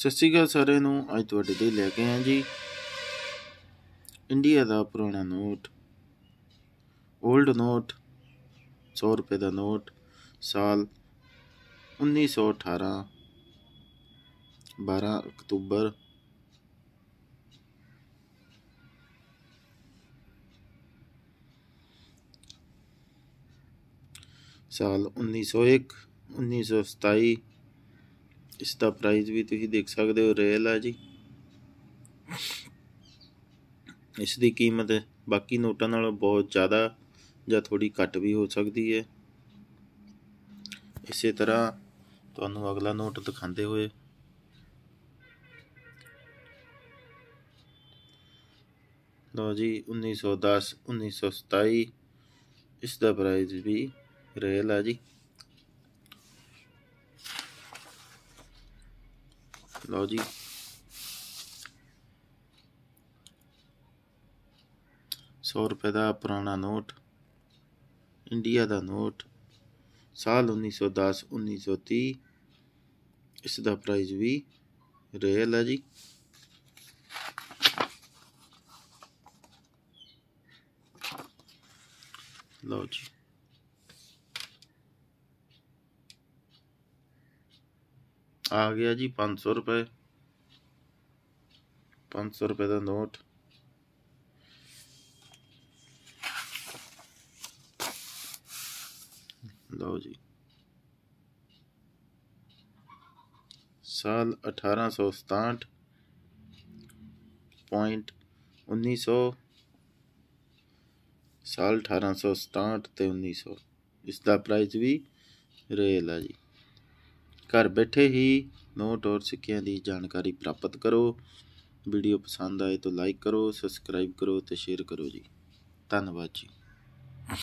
ਸਤਿ ਸ਼੍ਰੀ ਅਕਾਲ ਸਾਰਿਆਂ ਨੂੰ ਅੱਜ ਤੁਹਾਡੇ ਲਈ ਲੈ ਕੇ ਆਏ ਜੀ ਇੰਡੀਆ ਦਾ ਪੁਰਾਣਾ ਨੋਟ 올ਡ ਨੋਟ 100 ਰੁਪਏ ਦਾ ਨੋਟ ਸਾਲ 1918 12 ਅਕਤੂਬਰ साल 1901, 1927 ਇਸ ਦਾ ਪ੍ਰਾਈਸ ਵੀ ਤੁਸੀਂ ਦੇਖ ਸਕਦੇ ਹੋ ਰੇਲ ਆ ਜੀ ਇਸ ਦੀ ਕੀਮਤ ਬਾਕੀ ਨੋਟਾਂ ਨਾਲੋਂ ਬਹੁਤ ਜ਼ਿਆਦਾ ਜਾਂ ਥੋੜੀ ਘੱਟ ਵੀ ਹੋ ਸਕਦੀ ਹੈ ਇਸੇ ਤਰ੍ਹਾਂ ਤੁਹਾਨੂੰ ਅਗਲਾ ਨੋਟ ਦਿਖਾਉਂਦੇ ਹੋਏ ਲਓ ਜੀ 1910 1927 ਇਸ ਦਾ ਪ੍ਰਾਈਸ ਵੀ ਰੇਲ ਆ ਜੀ ਲਓ ਜੀ ਸੌ ਰੁਪਏ ਦਾ ਪੁਰਾਣਾ ਨੋਟ ਇੰਡੀਆ ਦਾ ਨੋਟ ਸਾਲ 1910 1930 ਇਸ ਦਾ ਪ੍ਰਾਈਸ ਵੀ ਰੇਲ ਹੈ ਜੀ ਲਓ ਜੀ ਆ ਗਿਆ ਜੀ 500 ਰੁਪਏ 500 ਰੁਪਏ ਦਾ ਨੋਟ ਲਓ ਜੀ ਸਾਲ 1867 ਪੁਆਇੰਟ 1900 ਸਾਲ 1867 ਤੇ 1900 ਇਸ ਦਾ ਪ੍ਰਾਈਸ ਵੀ ਰੇਲ ਆ ਜੀ ਘਰ ਬੈਠੇ ਹੀ ਨੋਟ ਔਰ ਸਿੱਕਿਆਂ ਦੀ ਜਾਣਕਾਰੀ ਪ੍ਰਾਪਤ ਕਰੋ ਵੀਡੀਓ ਪਸੰਦ ਆਏ ਤਾਂ ਲਾਈਕ ਕਰੋ ਸਬਸਕ੍ਰਾਈਬ ਕਰੋ ਤੇ ਸ਼ੇਅਰ ਕਰੋ ਜੀ ਧੰਨਵਾਦ ਜੀ